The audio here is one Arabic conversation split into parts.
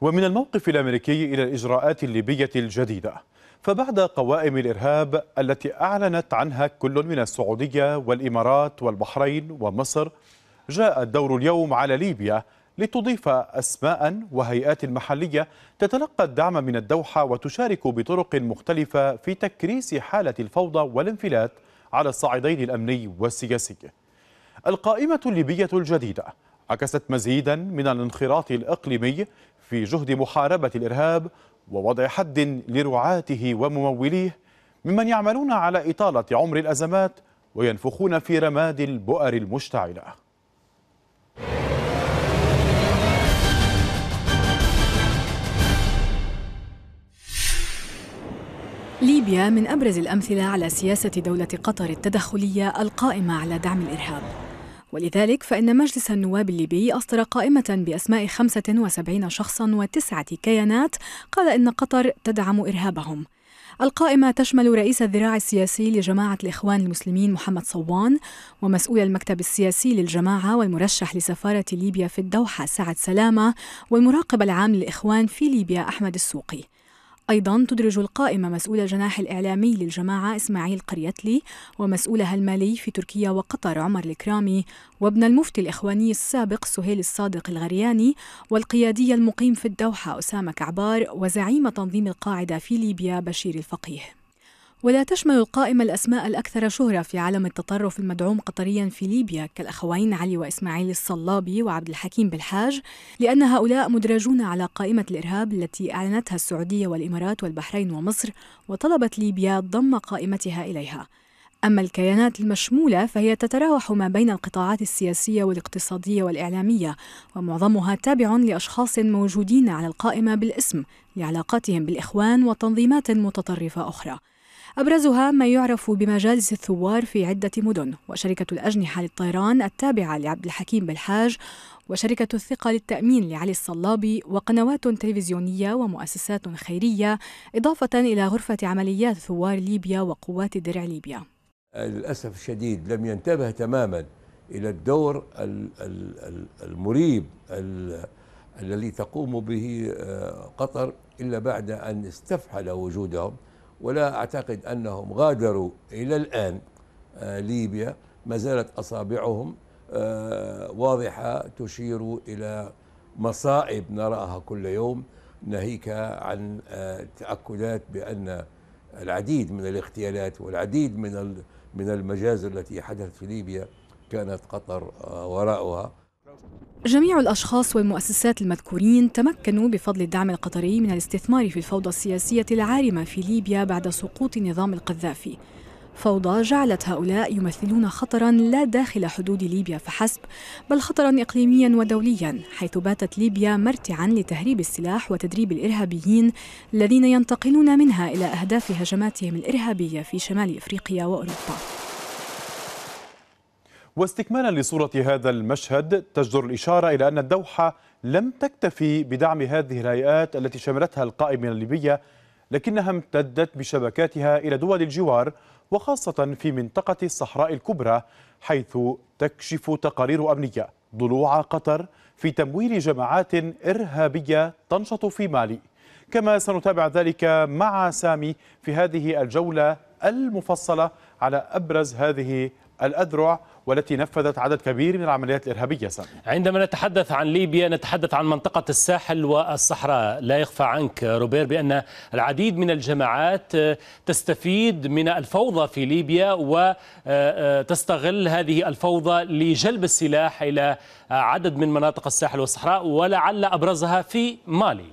ومن الموقف الامريكي الى الاجراءات الليبيه الجديده فبعد قوائم الارهاب التي اعلنت عنها كل من السعوديه والامارات والبحرين ومصر جاء الدور اليوم على ليبيا لتضيف اسماء وهيئات محليه تتلقى الدعم من الدوحه وتشارك بطرق مختلفه في تكريس حاله الفوضى والانفلات على الصعيدين الامني والسياسي. القائمه الليبيه الجديده عكست مزيدا من الانخراط الاقليمي في جهد محاربة الإرهاب ووضع حد لرعاته ومموليه ممن يعملون على إطالة عمر الأزمات وينفخون في رماد البؤر المشتعلة ليبيا من أبرز الأمثلة على سياسة دولة قطر التدخلية القائمة على دعم الإرهاب ولذلك فإن مجلس النواب الليبي أصدر قائمة بأسماء 75 شخصا وتسعة كيانات قال إن قطر تدعم إرهابهم القائمة تشمل رئيس الذراع السياسي لجماعة الإخوان المسلمين محمد صوان ومسؤول المكتب السياسي للجماعة والمرشح لسفارة ليبيا في الدوحة سعد سلامة والمراقب العام للإخوان في ليبيا أحمد السوقي أيضا تدرج القائمة مسؤول الجناح الإعلامي للجماعة إسماعيل قريتلي ومسؤولها المالي في تركيا وقطر عمر الكرامي وابن المفتي الإخواني السابق سهيل الصادق الغرياني والقيادي المقيم في الدوحة أسامة كعبار وزعيم تنظيم القاعدة في ليبيا بشير الفقيه ولا تشمل القائمة الأسماء الأكثر شهرة في عالم التطرف المدعوم قطريا في ليبيا كالأخوين علي وإسماعيل الصلابي وعبد الحكيم بالحاج لأن هؤلاء مدرجون على قائمة الإرهاب التي أعلنتها السعودية والإمارات والبحرين ومصر وطلبت ليبيا ضم قائمتها إليها أما الكيانات المشمولة فهي تتراوح ما بين القطاعات السياسية والاقتصادية والإعلامية ومعظمها تابع لأشخاص موجودين على القائمة بالاسم لعلاقاتهم بالإخوان وتنظيمات متطرفة أخرى أبرزها ما يعرف بمجالس الثوار في عدة مدن وشركة الأجنحة للطيران التابعة لعبد الحكيم بالحاج وشركة الثقة للتأمين لعلي الصلابي وقنوات تلفزيونية ومؤسسات خيرية إضافة إلى غرفة عمليات ثوار ليبيا وقوات درع ليبيا للأسف الشديد لم ينتبه تماما إلى الدور المريب الذي تقوم به آه، قطر إلا بعد أن استفحل وجودهم ولا أعتقد أنهم غادروا إلى الآن آه، ليبيا ما زالت أصابعهم آه، واضحة تشير إلى مصائب نراها كل يوم ناهيك عن آه، تأكدات بأن العديد من الاغتيالات والعديد من من المجازر التي حدثت في ليبيا كانت قطر وراءها جميع الأشخاص والمؤسسات المذكورين تمكنوا بفضل الدعم القطري من الاستثمار في الفوضى السياسية العارمة في ليبيا بعد سقوط نظام القذافي فوضى جعلت هؤلاء يمثلون خطرا لا داخل حدود ليبيا فحسب بل خطرا اقليميا ودوليا حيث باتت ليبيا مرتعا لتهريب السلاح وتدريب الارهابيين الذين ينتقلون منها الى اهداف هجماتهم الارهابيه في شمال افريقيا واوروبا واستكمالا لصورة هذا المشهد تجدر الإشارة إلى أن الدوحة لم تكتفي بدعم هذه الهيئات التي شملتها القائمة الليبية لكنها امتدت بشبكاتها إلى دول الجوار وخاصة في منطقة الصحراء الكبرى حيث تكشف تقارير أمنية ضلوع قطر في تمويل جماعات إرهابية تنشط في مالي كما سنتابع ذلك مع سامي في هذه الجولة المفصلة على أبرز هذه الأذرع والتي نفذت عدد كبير من العمليات الإرهابية سامي. عندما نتحدث عن ليبيا نتحدث عن منطقة الساحل والصحراء لا يخفى عنك روبير بأن العديد من الجماعات تستفيد من الفوضى في ليبيا وتستغل آه، آه، هذه الفوضى لجلب السلاح إلى عدد من مناطق الساحل والصحراء ولعل أبرزها في مالي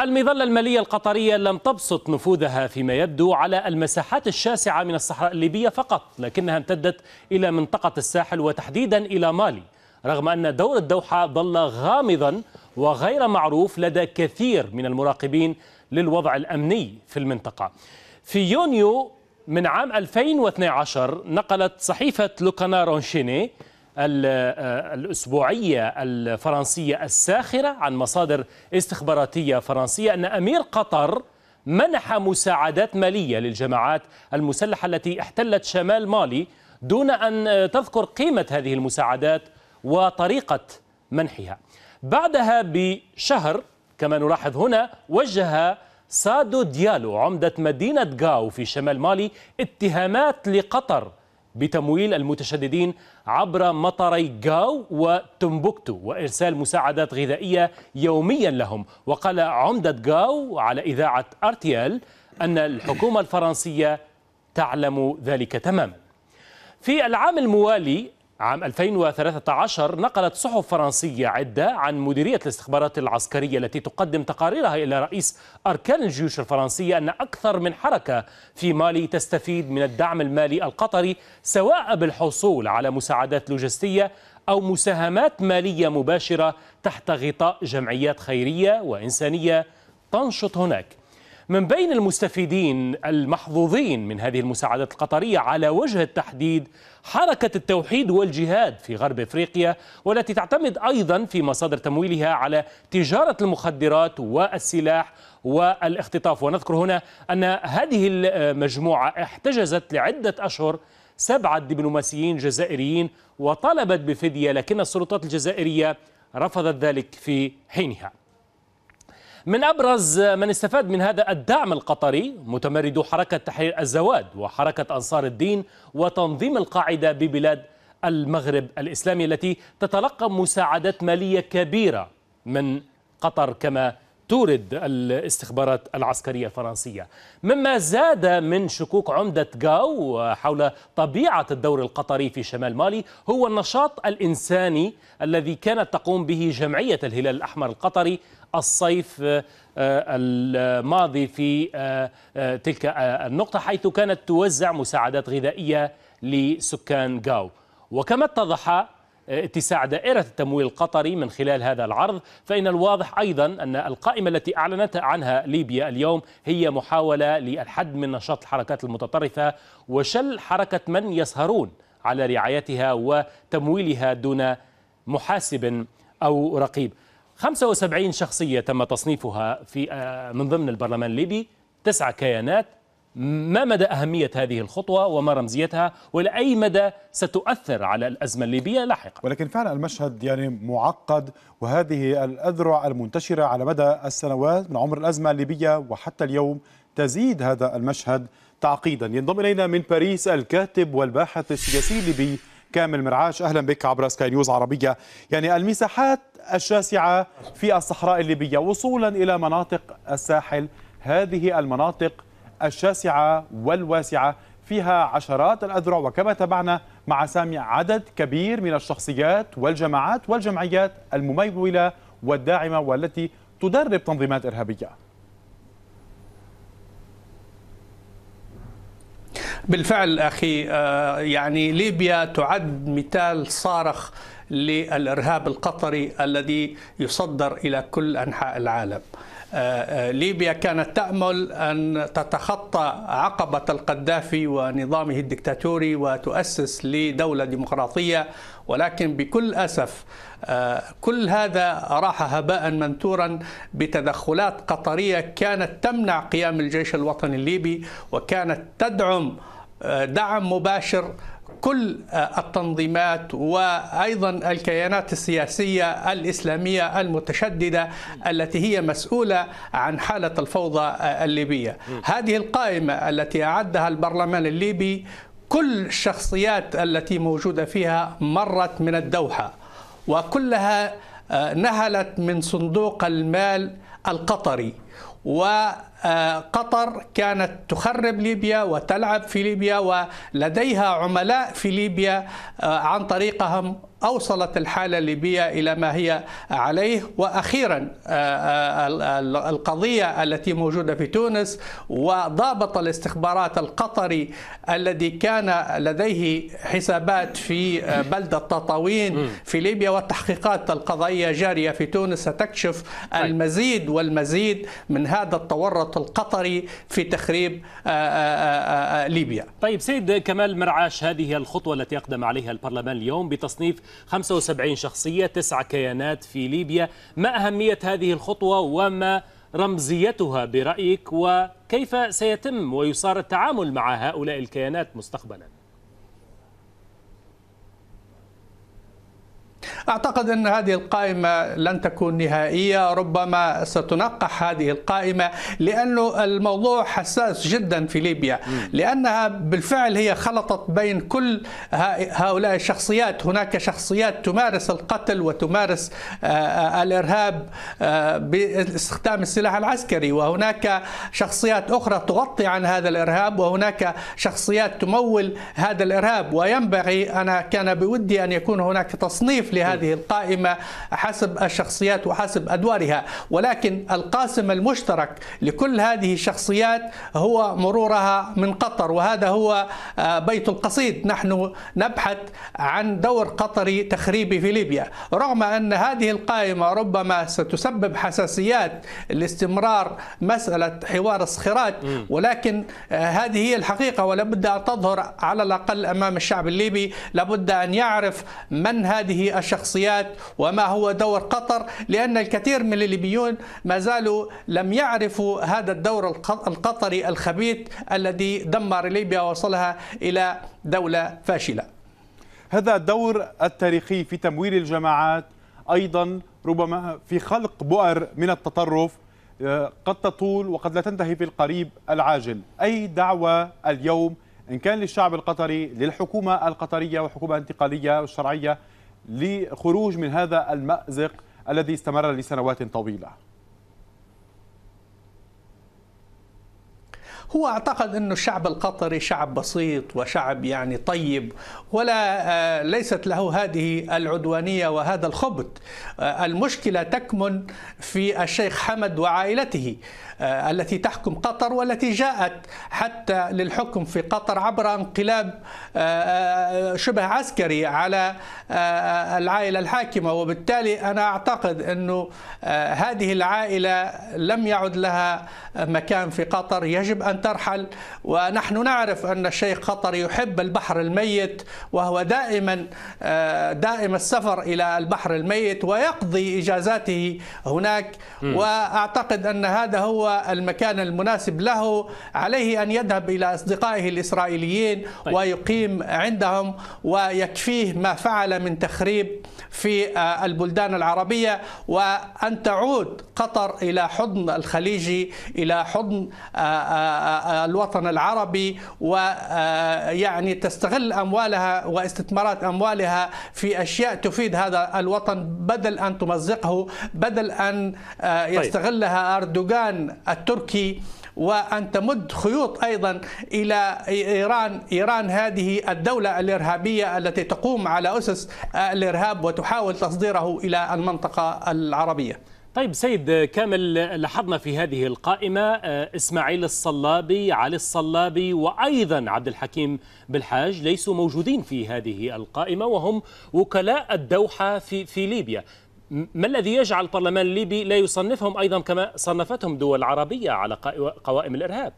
المظلة المالية القطرية لم تبسط نفوذها فيما يبدو على المساحات الشاسعة من الصحراء الليبية فقط لكنها امتدت إلى منطقة الساحل وتحديدا إلى مالي رغم أن دور الدوحة ظل غامضا وغير معروف لدى كثير من المراقبين للوضع الأمني في المنطقة في يونيو من عام 2012 نقلت صحيفة لوكانا رونشيني آه، الأسبوعية الفرنسية الساخرة عن مصادر استخباراتية فرنسية أن أمير قطر منح مساعدات مالية للجماعات المسلحة التي احتلت شمال مالي دون أن تذكر قيمة هذه المساعدات وطريقة منحها بعدها بشهر كما نلاحظ هنا وجه سادو ديالو عمدة مدينة غاو في شمال مالي اتهامات لقطر بتمويل المتشددين عبر مطري جاو وتمبوكتو وإرسال مساعدات غذائية يوميا لهم وقال عمدة جاو على إذاعة أرتيال أن الحكومة الفرنسية تعلم ذلك تماما في العام الموالي عام 2013 نقلت صحف فرنسية عدة عن مديرية الاستخبارات العسكرية التي تقدم تقاريرها إلى رئيس أركان الجيوش الفرنسية أن أكثر من حركة في مالي تستفيد من الدعم المالي القطري سواء بالحصول على مساعدات لوجستية أو مساهمات مالية مباشرة تحت غطاء جمعيات خيرية وإنسانية تنشط هناك من بين المستفيدين المحظوظين من هذه المساعدات القطرية على وجه التحديد حركة التوحيد والجهاد في غرب افريقيا والتي تعتمد ايضا في مصادر تمويلها على تجارة المخدرات والسلاح والاختطاف ونذكر هنا ان هذه المجموعة احتجزت لعدة اشهر سبعة دبلوماسيين جزائريين وطلبت بفدية لكن السلطات الجزائرية رفضت ذلك في حينها من أبرز من استفاد من هذا الدعم القطري متمردو حركة تحرير الزواد وحركة أنصار الدين وتنظيم القاعدة ببلاد المغرب الإسلامي التي تتلقى مساعدات مالية كبيرة من قطر كما تورد الاستخبارات العسكرية الفرنسية مما زاد من شكوك عمدة غاو حول طبيعة الدور القطري في شمال مالي هو النشاط الإنساني الذي كانت تقوم به جمعية الهلال الأحمر القطري الصيف آه، آه، الماضي في آه، تلك النقطة حيث كانت توزع مساعدات غذائية لسكان جاو وكما اتضح اتساع دائرة التمويل القطري من خلال هذا العرض فإن الواضح أيضا أن القائمة التي أعلنت عنها ليبيا اليوم هي محاولة للحد من نشاط الحركات المتطرفة وشل حركة من يسهرون على رعايتها وتمويلها دون محاسب أو رقيب 75 شخصية تم تصنيفها في آه، من ضمن البرلمان الليبي تسع كيانات ما مدى أهمية هذه الخطوة وما رمزيتها وإلى أي مدى ستؤثر على الأزمة الليبية لاحقا ولكن فعلا المشهد يعني معقد وهذه الأذرع المنتشرة على مدى السنوات من عمر الأزمة الليبية وحتى اليوم تزيد هذا المشهد تعقيدا ينضم إلينا من باريس الكاتب والباحث السياسي الليبي كامل مرعاش أهلا بك عبر سكاي نيوز عربية يعني المساحات الشاسعة في الصحراء الليبية وصولا إلى مناطق الساحل هذه المناطق الشاسعة والواسعة فيها عشرات الأذرع وكما تابعنا مع سامي عدد كبير من الشخصيات والجماعات والجمعيات الممولة والداعمة والتي تدرب تنظيمات إرهابية بالفعل أخي آه، يعني ليبيا تعد مثال صارخ للإرهاب القطري الذي يصدر إلى كل أنحاء العالم آه، آه، ليبيا كانت تأمل أن تتخطى عقبة القذافي ونظامه الدكتاتوري وتؤسس لدولة ديمقراطية ولكن بكل أسف كل هذا راح هباء منثورا بتدخلات قطرية كانت تمنع قيام الجيش الوطني الليبي وكانت تدعم دعم مباشر كل آه، التنظيمات وايضا الكيانات السياسيه الاسلاميه المتشدده التي هي مسؤوله عن حاله الفوضى آه، الليبيه. هذه القائمه التي اعدها البرلمان الليبي كل الشخصيات التي موجوده فيها مرت من الدوحه وكلها آه، نهلت من صندوق المال القطري و قطر كانت تخرب ليبيا وتلعب في ليبيا ولديها عملاء في ليبيا آه، عن طريقهم أوصلت الحالة الليبية إلى ما هي عليه وأخيرا آه، آه، القضية التي موجودة في تونس وضابط الاستخبارات القطري الذي كان لديه حسابات في آه، بلدة تطاوين في ليبيا والتحقيقات القضائية جارية في تونس ستكشف طيب. المزيد والمزيد من هذا التورط القطري في تخريب ليبيا طيب سيد كمال مرعاش هذه الخطوة التي أقدم عليها البرلمان اليوم بتصنيف 75 شخصية تسعة كيانات في ليبيا ما أهمية هذه الخطوة وما رمزيتها برأيك وكيف سيتم ويصار التعامل مع هؤلاء الكيانات مستقبلاً أعتقد أن هذه القائمة لن تكون نهائية ربما ستنقح هذه القائمة لأنه الموضوع حساس جدا في ليبيا لأنها بالفعل هي خلطت بين كل هؤلاء الشخصيات هناك شخصيات تمارس القتل وتمارس الإرهاب باستخدام السلاح العسكري وهناك شخصيات أخرى تغطي عن هذا الإرهاب وهناك شخصيات تمول هذا الإرهاب وينبغي أنا كان بودي أن يكون هناك تصنيف لهذا هذه القائمة حسب الشخصيات وحسب أدوارها ولكن القاسم المشترك لكل هذه الشخصيات هو مرورها من قطر وهذا هو آه، بيت القصيد نحن نبحث عن دور قطري تخريبي في ليبيا رغم أن هذه القائمة ربما ستسبب حساسيات لاستمرار مسألة حوار الصخيرات ولكن آه، هذه هي الحقيقة ولابد أن تظهر على الأقل أمام الشعب الليبي لابد أن يعرف من هذه الشخصيات الشخصيات وما هو دور قطر لأن الكثير من الليبيون ما زالوا لم يعرفوا هذا الدور القطري الخبيث الذي دمر ليبيا ووصلها إلى دولة فاشلة هذا الدور التاريخي في تمويل الجماعات أيضا ربما في خلق بؤر من التطرف آه، قد تطول وقد لا تنتهي في القريب العاجل أي دعوة اليوم إن كان للشعب القطري للحكومة القطرية وحكومة انتقالية والشرعية لخروج من هذا المأزق الذي استمر لسنوات طويلة هو اعتقد انه الشعب القطري شعب بسيط وشعب يعني طيب ولا آه، ليست له هذه العدوانيه وهذا الخبث آه، المشكله تكمن في الشيخ حمد وعائلته آه، التي تحكم قطر والتي جاءت حتى للحكم في قطر عبر انقلاب آه، آه، شبه عسكري على العائله الحاكمه وبالتالي انا اعتقد انه هذه العائله لم يعد لها مكان في قطر يجب ان ترحل ونحن نعرف ان الشيخ قطر يحب البحر الميت وهو دائما دائم السفر الى البحر الميت ويقضي اجازاته هناك واعتقد ان هذا هو هو المكان المناسب له عليه أن يذهب إلى أصدقائه الإسرائيليين طيب. ويقيم عندهم ويكفيه ما فعل من تخريب في آه، البلدان العربية وأن تعود قطر إلى حضن الخليجي إلى حضن آه، آه، الوطن العربي ويعني تستغل أموالها واستثمارات أموالها في أشياء تفيد هذا الوطن بدل أن تمزقه بدل أن طيب. يستغلها أردوغان التركي وان تمد خيوط ايضا الى ايران، ايران هذه الدوله الارهابيه التي تقوم على اسس الارهاب وتحاول تصديره الى المنطقه العربيه. طيب سيد كامل لاحظنا في هذه القائمة آه، إسماعيل الصلابي علي الصلابي وأيضا عبد الحكيم بالحاج ليسوا موجودين في هذه القائمة وهم وكلاء الدوحة في, في ليبيا ما الذي يجعل البرلمان الليبي لا يصنفهم أيضا كما صنفتهم دول عربية على قوائم الإرهاب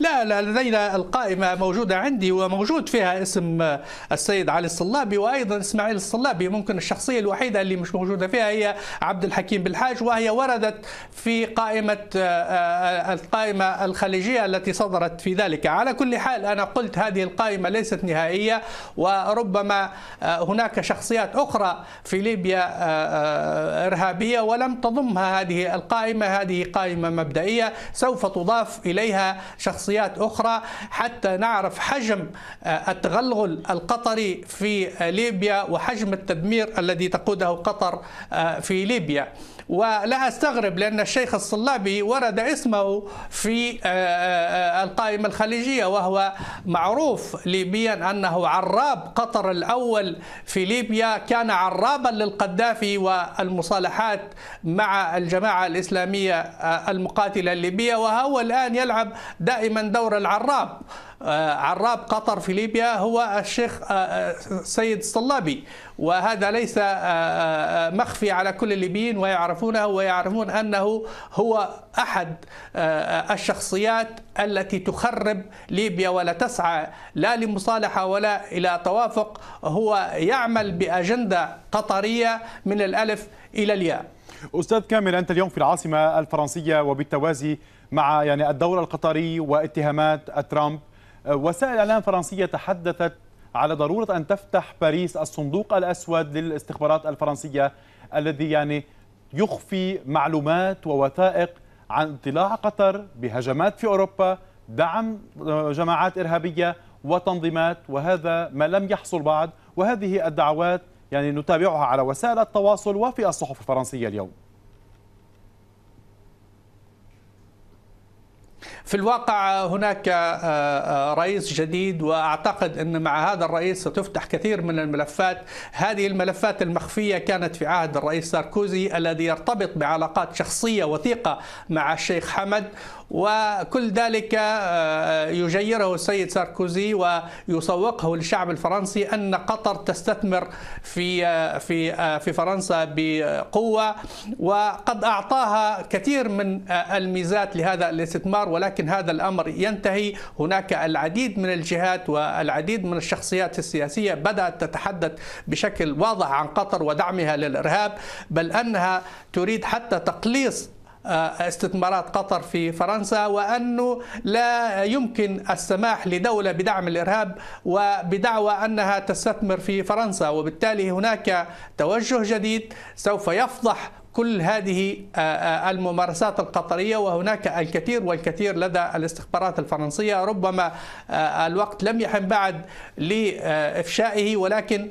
لا لا لدينا القائمة موجودة عندي وموجود فيها اسم السيد علي الصلابي وأيضا إسماعيل الصلابي ممكن الشخصية الوحيدة اللي مش موجودة فيها هي عبد الحكيم بالحاج وهي وردت في قائمة آه، القائمة الخليجية التي صدرت في ذلك على كل حال أنا قلت هذه القائمة ليست نهائية وربما آه، هناك شخصيات أخرى في ليبيا آه، إرهابية ولم تضمها هذه القائمة هذه قائمة مبدئية سوف تضاف إليها شخصيات شخصيات أخرى حتى نعرف حجم آه، التغلغل القطري في آه، ليبيا وحجم التدمير الذي تقوده قطر آه، في ليبيا ولا استغرب لان الشيخ الصلابي ورد اسمه في آه، آه، القائمه الخليجيه وهو معروف ليبيا انه عراب قطر الاول في ليبيا كان عرابا للقذافي والمصالحات مع الجماعه الاسلاميه آه، المقاتله الليبيه وهو الان يلعب دائما دور العراب آه، عراب قطر في ليبيا هو الشيخ آه، آه، سيد الصلابي وهذا ليس مخفي على كل الليبيين ويعرفونه ويعرفون أنه هو أحد الشخصيات التي تخرب ليبيا ولا تسعى لا لمصالحة ولا إلى توافق هو يعمل بأجندة قطرية من الألف إلى الياء أستاذ كامل أنت اليوم في العاصمة الفرنسية وبالتوازي مع يعني الدور القطري واتهامات ترامب وسائل إعلام فرنسية تحدثت على ضرورة أن تفتح باريس الصندوق الأسود للاستخبارات الفرنسية الذي يعني يخفي معلومات ووثائق عن اطلاع قطر بهجمات في أوروبا دعم آه، جماعات إرهابية وتنظيمات وهذا ما لم يحصل بعد وهذه الدعوات يعني نتابعها على وسائل التواصل وفي الصحف الفرنسية اليوم في الواقع هناك آه، آه، رئيس جديد واعتقد ان مع هذا الرئيس ستفتح كثير من الملفات هذه الملفات المخفيه كانت في عهد الرئيس ساركوزي الذي يرتبط بعلاقات شخصيه وثيقه مع الشيخ حمد وكل ذلك آه، آه، يجيره السيد ساركوزي ويسوقه للشعب الفرنسي ان قطر تستثمر في آه، في في فرنسا بقوه وقد اعطاها كثير من الميزات لهذا الاستثمار ولكن هذا الامر ينتهي هناك العديد من الجهات والعديد من الشخصيات السياسيه بدات تتحدث بشكل واضح عن قطر ودعمها للارهاب بل انها تريد حتى تقليص آه، استثمارات قطر في فرنسا وأنه لا يمكن السماح لدولة بدعم الإرهاب وبدعوى أنها تستثمر في فرنسا وبالتالي هناك توجه جديد سوف يفضح كل هذه آه، آه، الممارسات القطرية وهناك الكثير والكثير لدى الاستخبارات الفرنسية ربما الوقت لم يحن بعد لإفشائه ولكن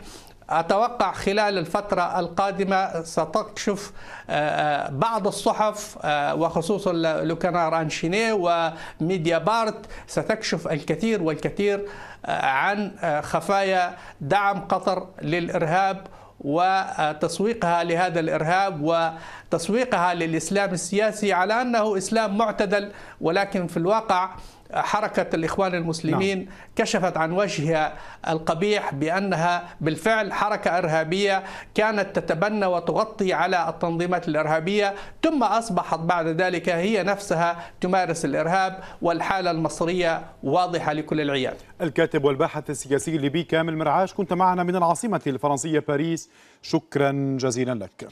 أتوقع خلال الفترة القادمة ستكشف آه، آه، بعض الصحف آه، وخصوصا لوكانا أنشيني وميديا بارت ستكشف الكثير والكثير عن خفايا دعم قطر للإرهاب وتسويقها لهذا الارهاب وتسويقها للاسلام السياسي على انه اسلام معتدل ولكن في الواقع حركة الإخوان المسلمين نعم. كشفت عن وجهها القبيح بأنها بالفعل حركة إرهابية كانت تتبنى وتغطي على التنظيمات الإرهابية ثم أصبحت بعد ذلك هي نفسها تمارس الإرهاب والحالة المصرية واضحة لكل العيان الكاتب والباحث السياسي الليبي كامل مرعاش كنت معنا من العاصمة الفرنسية باريس شكرا جزيلا لك